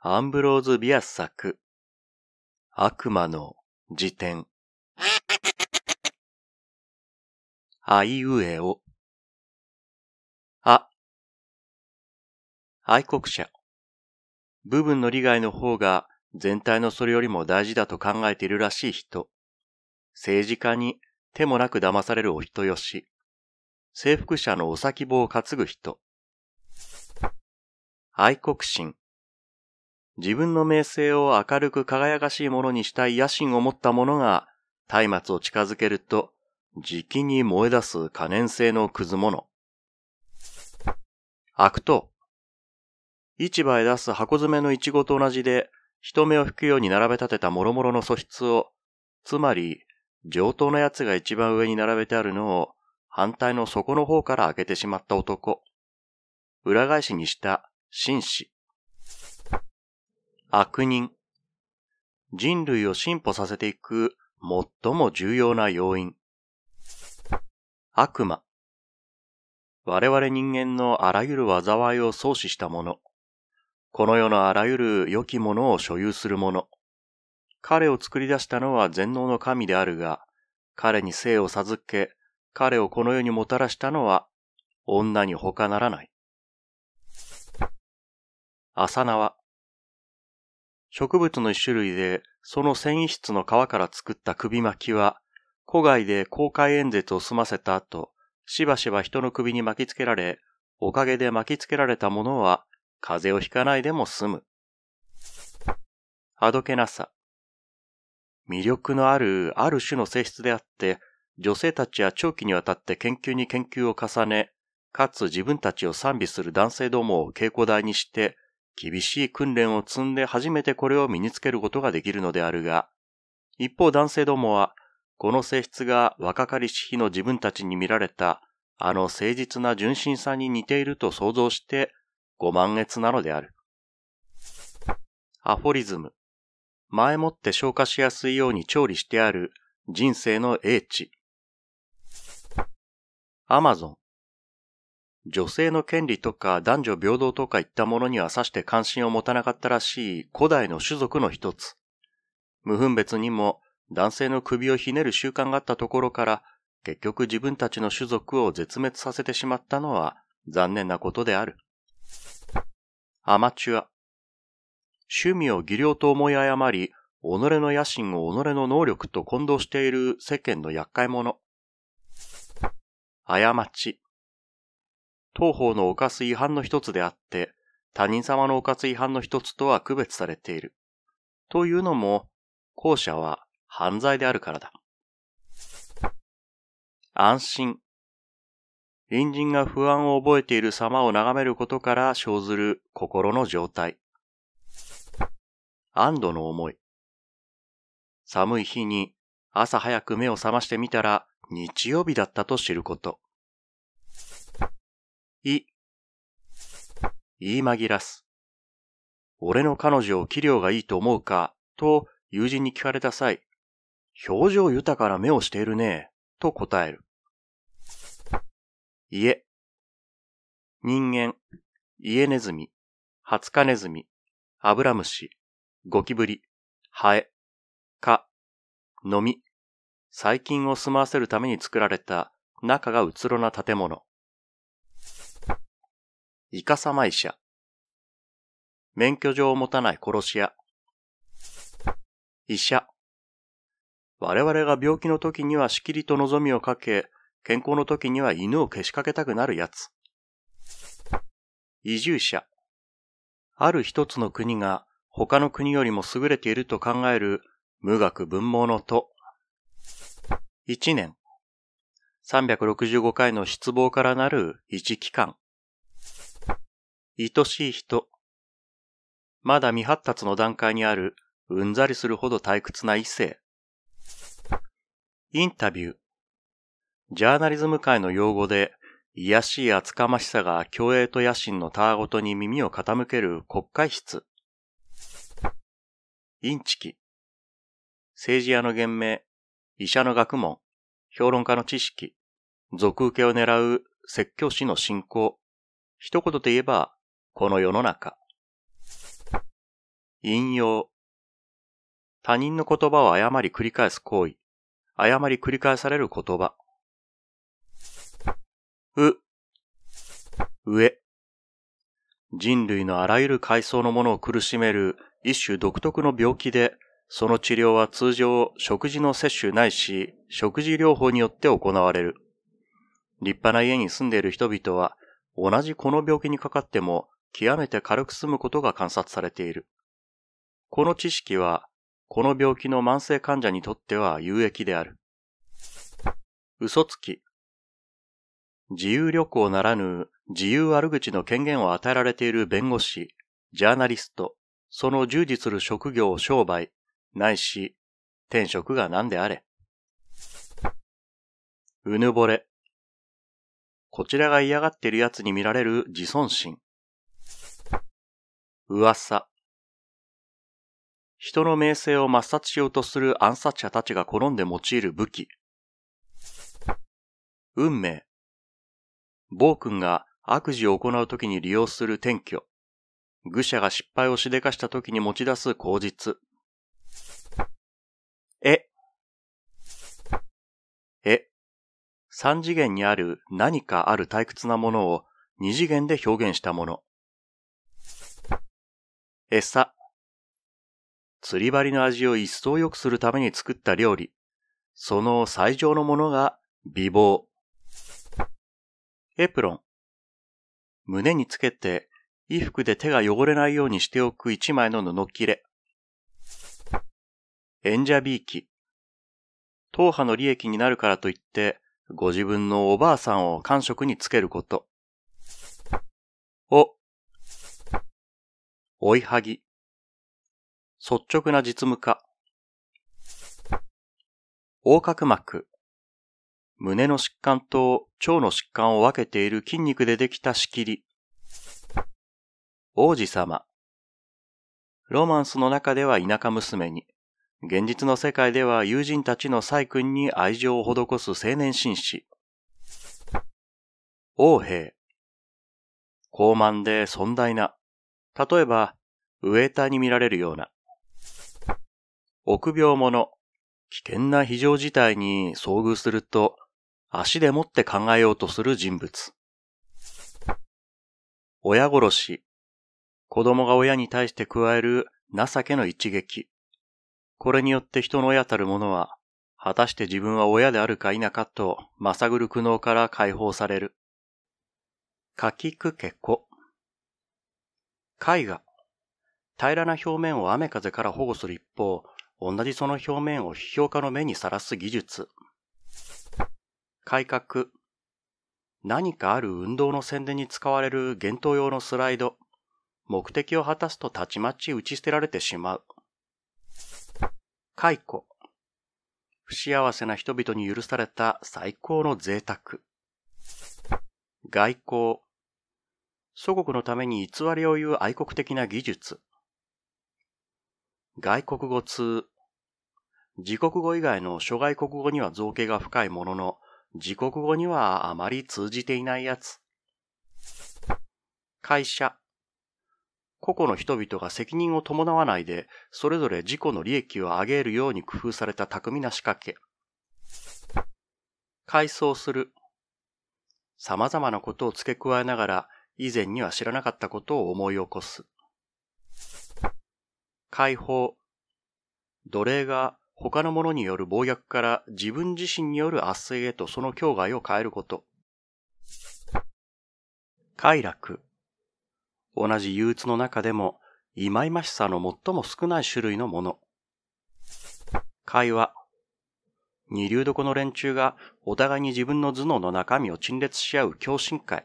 アンブローズ・ビアス作、悪魔の辞典。あいうえお。あ。愛国者。部分の利害の方が全体のそれよりも大事だと考えているらしい人。政治家に手もなく騙されるお人よし。征服者のお先棒を担ぐ人。愛国心。自分の名声を明るく輝かしいものにしたい野心を持った者が、松明を近づけると、じきに燃え出す可燃性のくず物。悪党。市場へ出す箱詰めのイチゴと同じで、人目を引くように並べ立てた諸々の素質を、つまり、上等な奴が一番上に並べてあるのを、反対の底の方から開けてしまった男。裏返しにした、紳士。悪人。人類を進歩させていく最も重要な要因。悪魔。我々人間のあらゆる災いを創始したもの。この世のあらゆる良きものを所有する者。彼を作り出したのは全能の神であるが、彼に生を授け、彼をこの世にもたらしたのは、女に他ならない。浅縄。植物の一種類で、その繊維質の皮から作った首巻きは、古外で公開演説を済ませた後、しばしば人の首に巻きつけられ、おかげで巻きつけられたものは、風邪をひかないでも済む。あどけなさ。魅力のあるある種の性質であって、女性たちは長期にわたって研究に研究を重ね、かつ自分たちを賛美する男性どもを稽古台にして、厳しい訓練を積んで初めてこれを身につけることができるのであるが、一方男性どもは、この性質が若かりし日の自分たちに見られた、あの誠実な純真さに似ていると想像して、ご満悦なのである。アフォリズム。前もって消化しやすいように調理してある人生の英知。アマゾン。女性の権利とか男女平等とかいったものにはさして関心を持たなかったらしい古代の種族の一つ。無分別にも男性の首をひねる習慣があったところから結局自分たちの種族を絶滅させてしまったのは残念なことである。アマチュア。趣味を技量と思い誤り、己の野心を己の能力と混同している世間の厄介者。過ち。当法の犯す違反の一つであって、他人様の犯す違反の一つとは区別されている。というのも、後者は犯罪であるからだ。安心。隣人が不安を覚えている様を眺めることから生ずる心の状態。安堵の思い。寒い日に朝早く目を覚ましてみたら日曜日だったと知ること。い、言い紛らす。俺の彼女を器量がいいと思うか、と友人に聞かれた際、表情豊かな目をしているね、と答える。いえ。人間、家ネズミ、ハツカネズミ、アブラムシ、ゴキブリ、ハエ、カ、ノミ、細菌を住まわせるために作られた中がうつろな建物。イカサマ医者。免許状を持たない殺し屋。医者。我々が病気の時にはしきりと望みをかけ、健康の時には犬をけしかけたくなるやつ。移住者。ある一つの国が他の国よりも優れていると考える無学文盲のと。一年。365回の失望からなる一期間。愛しい人。まだ未発達の段階にある、うんざりするほど退屈な異性。インタビュー。ジャーナリズム界の用語で、癒やしい厚かましさが共栄と野心のたわごとに耳を傾ける国会室。インチキ。政治家の言明、医者の学問、評論家の知識、俗受けを狙う説教師の信仰。一言で言えば、この世の中。引用。他人の言葉を誤り繰り返す行為。誤り繰り返される言葉。う。上。人類のあらゆる階層のものを苦しめる一種独特の病気で、その治療は通常食事の摂取ないし、食事療法によって行われる。立派な家に住んでいる人々は、同じこの病気にかかっても極めて軽く済むことが観察されている。この知識は、この病気の慢性患者にとっては有益である。嘘つき。自由旅行ならぬ自由悪口の権限を与えられている弁護士、ジャーナリスト、その従事する職業、商売、ないし、転職が何であれ。うぬぼれ。こちらが嫌がっている奴に見られる自尊心。噂。人の名声を抹殺しようとする暗殺者たちが好んで用いる武器。運命。暴君が悪事を行うときに利用する転居。愚者が失敗をしでかしたときに持ち出す口実。え。え。三次元にある何かある退屈なものを二次元で表現したもの。餌。釣り針の味を一層良くするために作った料理。その最上のものが美貌。エプロン。胸につけて、衣服で手が汚れないようにしておく一枚の布切れ。演者ビーキ。党派の利益になるからといって、ご自分のおばあさんを感触につけること。お、追いはぎ。率直な実務家。横隔膜。胸の疾患と腸の疾患を分けている筋肉でできた仕切り。王子様。ロマンスの中では田舎娘に、現実の世界では友人たちの細君に愛情を施す青年紳士。王兵。高慢で尊大な、例えば、ウエーターに見られるような、臆病者、危険な非常事態に遭遇すると、足でもって考えようとする人物。親殺し、子供が親に対して加える情けの一撃。これによって人の親たる者は、果たして自分は親であるか否かと、まさぐる苦悩から解放される。かきくけこ。絵画。平らな表面を雨風から保護する一方、同じその表面を批評家の目にさらす技術。改革。何かある運動の宣伝に使われる言動用のスライド。目的を果たすとたちまち打ち捨てられてしまう。解雇。不幸せな人々に許された最高の贅沢。外交。祖国のために偽りを言う愛国的な技術。外国語通。自国語以外の諸外国語には造形が深いものの、自国語にはあまり通じていないやつ。会社。個々の人々が責任を伴わないで、それぞれ自己の利益を上げるように工夫された巧みな仕掛け。改装する。様々なことを付け加えながら、以前には知らなかったことを思い起こす。解放。奴隷が他の者による暴虐から自分自身による圧政へとその境外を変えること。快楽。同じ憂鬱の中でも、忌々しさの最も少ない種類のもの。会話。二流床の連中がお互いに自分の頭脳の中身を陳列し合う共振会。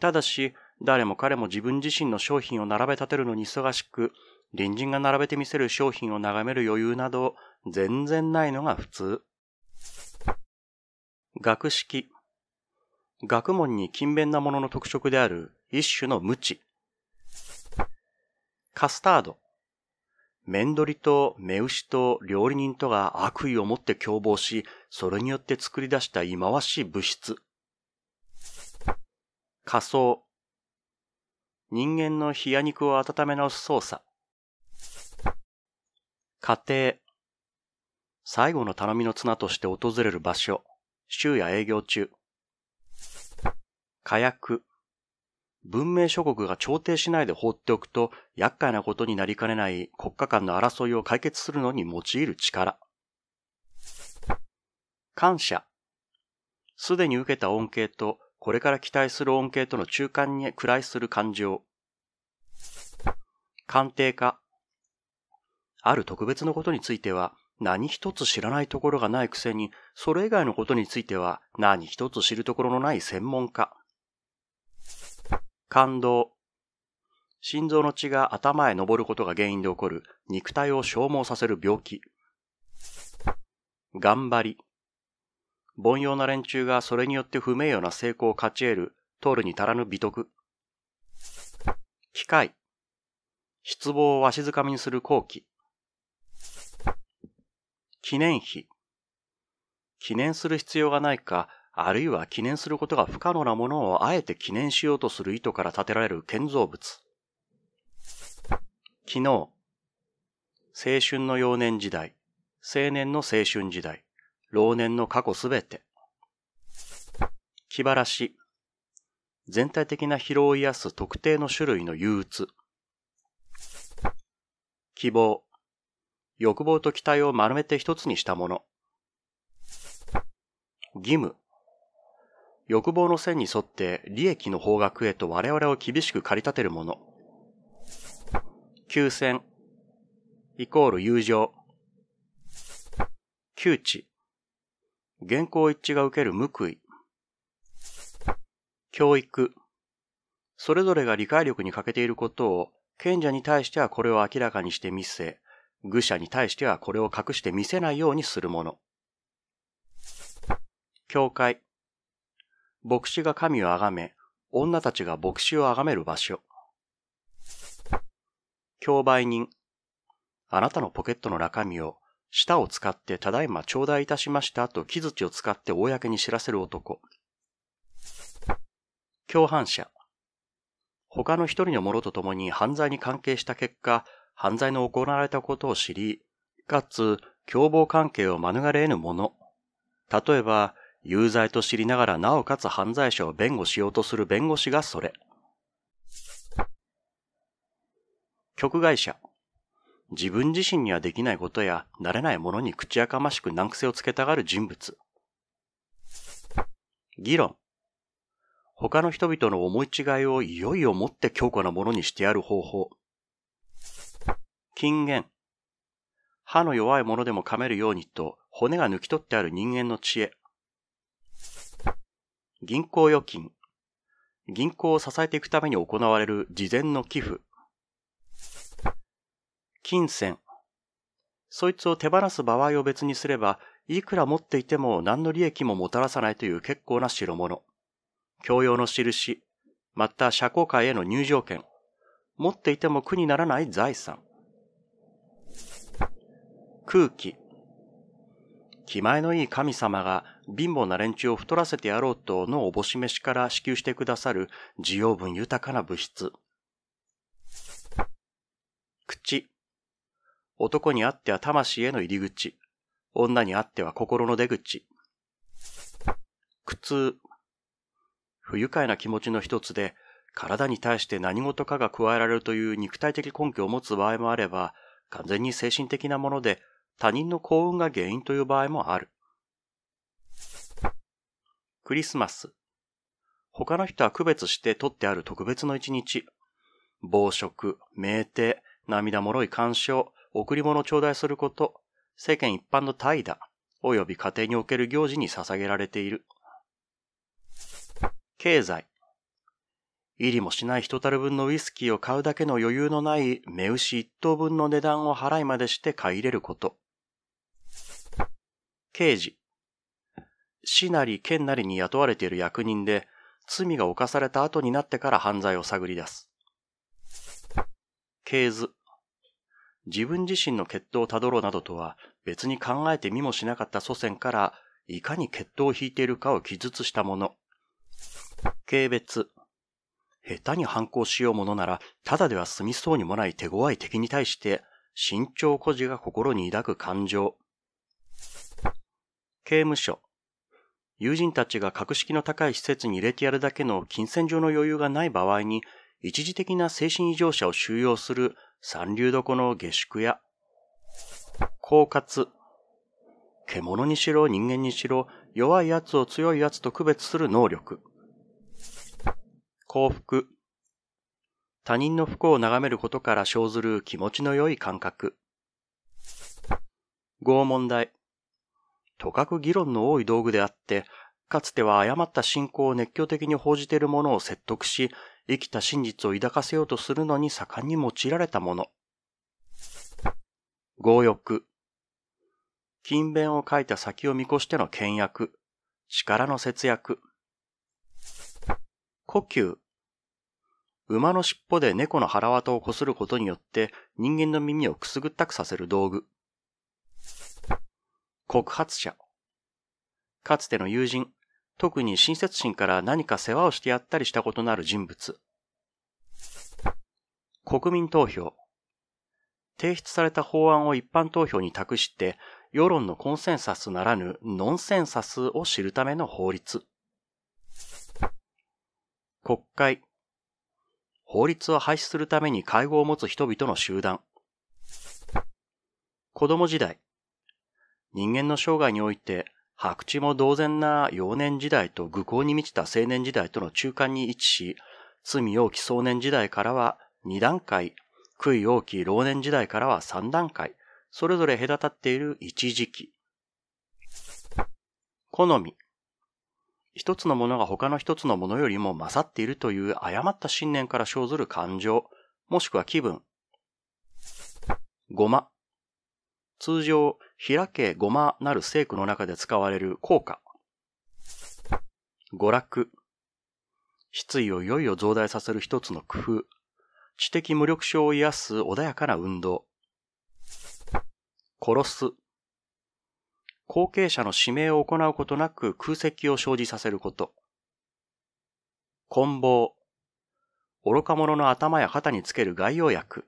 ただし、誰も彼も自分自身の商品を並べ立てるのに忙しく、隣人が並べてみせる商品を眺める余裕など、全然ないのが普通。学識。学問に勤勉なものの特色である一種の無知。カスタード。面取りと目牛と料理人とが悪意を持って共謀し、それによって作り出した忌まわしい物質。仮想。人間の冷や肉を温め直す操作。家庭。最後の頼みの綱として訪れる場所。昼や営業中。火薬。文明諸国が調停しないで放っておくと、厄介なことになりかねない国家間の争いを解決するのに用いる力。感謝。すでに受けた恩恵とこれから期待する恩恵との中間に暗いする感情。鑑定家。ある特別のことについては、何一つ知らないところがないくせに、それ以外のことについては、何一つ知るところのない専門家。感動。心臓の血が頭へ上ることが原因で起こる、肉体を消耗させる病気。頑張り。凡庸な連中がそれによって不名誉な成功を勝ち得る、通るに足らぬ美徳。機械。失望をわしづかみにする後期。記念碑。記念する必要がないか、あるいは記念することが不可能なものをあえて記念しようとする意図から建てられる建造物。昨日。青春の幼年時代。青年の青春時代。老年の過去すべて。気晴らし。全体的な疲労を癒す特定の種類の憂鬱。希望。欲望と期待を丸めて一つにしたもの。義務。欲望の線に沿って利益の方角へと我々を厳しく駆り立てるもの。休戦。イコール友情。窮地。原行一致が受ける報い。教育。それぞれが理解力に欠けていることを、賢者に対してはこれを明らかにして見せ、愚者に対してはこれを隠して見せないようにするもの。教会。牧師が神を崇め、女たちが牧師を崇める場所。競売人。あなたのポケットの中身を舌を使ってただいま頂戴いたしましたと木槌を使って公に知らせる男。共犯者。他の一人の者と共に犯罪に関係した結果、犯罪の行われたことを知り、かつ共謀関係を免れ得ぬ者。例えば、有罪と知りながらなおかつ犯罪者を弁護しようとする弁護士がそれ。局外者。自分自身にはできないことや、慣れないものに口やかましく難癖をつけたがる人物。議論。他の人々の思い違いをいよいよ持って強固なものにしてやる方法。禁言。歯の弱いものでも噛めるようにと、骨が抜き取ってある人間の知恵。銀行預金。銀行を支えていくために行われる事前の寄付。金銭。そいつを手放す場合を別にすれば、いくら持っていても何の利益ももたらさないという結構な代物。教養の印、また社交界への入場券。持っていても苦にならない財産。空気。気前のいい神様が貧乏な連中を太らせてやろうとのおぼし飯から支給してくださる需要分豊かな物質。口。男にあっては魂への入り口。女にあっては心の出口。苦痛。不愉快な気持ちの一つで、体に対して何事かが加えられるという肉体的根拠を持つ場合もあれば、完全に精神的なもので他人の幸運が原因という場合もある。クリスマス。他の人は区別して取ってある特別の一日。暴食、酩酊、涙もろい干渉、贈り物を頂戴すること、世間一般の怠惰、及び家庭における行事に捧げられている。経済。入りもしない一たる分のウイスキーを買うだけの余裕のない目牛一頭分の値段を払いまでして買い入れること。刑事。市なり県なりに雇われている役人で、罪が犯された後になってから犯罪を探り出す。刑図。自分自身の血統をたどろうなどとは別に考えてみもしなかった祖先から、いかに血統を引いているかを記述したもの。軽蔑。下手に反抗しようものなら、ただでは済みそうにもない手強い敵に対して、慎重孤児が心に抱く感情。刑務所。友人たちが格式の高い施設に入れてやるだけの金銭上の余裕がない場合に、一時的な精神異常者を収容する三流床の下宿や、狡猾、獣にしろ人間にしろ弱い奴を強い奴と区別する能力。幸福。他人の不幸を眺めることから生ずる気持ちの良い感覚。拷問題。とかく議論の多い道具であって、かつては誤った信仰を熱狂的に報じている者を説得し、生きた真実を抱かせようとするのに盛んに用いられたもの。強欲。勤勉を書いた先を見越しての倹約。力の節約。呼吸。馬の尻尾で猫の腹綿をこすることによって人間の耳をくすぐったくさせる道具。告発者。かつての友人、特に親切心から何か世話をしてやったりしたことのある人物。国民投票。提出された法案を一般投票に託して、世論のコンセンサスならぬノンセンサスを知るための法律。国会。法律を廃止するために会合を持つ人々の集団。子供時代。人間の生涯において白地も同然な幼年時代と愚行に満ちた青年時代との中間に位置し、罪多き少年時代からは2段階、悔い多き老年時代からは3段階、それぞれ隔たっている一時期。好み。一つのものが他の一つのものよりも勝っているという誤った信念から生ずる感情、もしくは気分。ごま。通常、開けごまなる聖句の中で使われる効果、娯楽、失意をいよいよ増大させる一つの工夫、知的無力症を癒す穏やかな運動、殺す、後継者の指名を行うことなく空席を生じさせること、棍棒、愚か者の頭や肩につける外用薬、